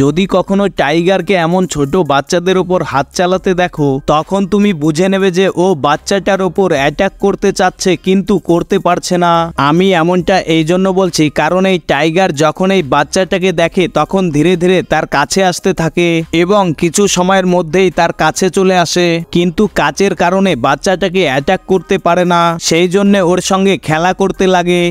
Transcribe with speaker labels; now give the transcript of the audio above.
Speaker 1: যদি কখনো টাইগারকে এমন ছোট বাচ্চাদের ওপর হাত চালাতে দেখো তখন তুমি বুঝে নেবে যে ও বাচ্চাটার ওপর অ্যাটাক করতে চাচ্ছে কিন্তু করতে পারছে না আমি এমনটা এই জন্য বলছি কারণ এই টাইগার যখন এই বাচ্চাটাকে দেখে তখন ধীরে ধীরে তার কাছে আসতে থাকে এবং কিছু সময়ের মধ্যেই তার কাছে চলে আসে কিন্তু কাচের কারণে বাচ্চাটাকে অ্যাটাক করতে পারে না সেই জন্য ওর সঙ্গে খেলা করতে লাগে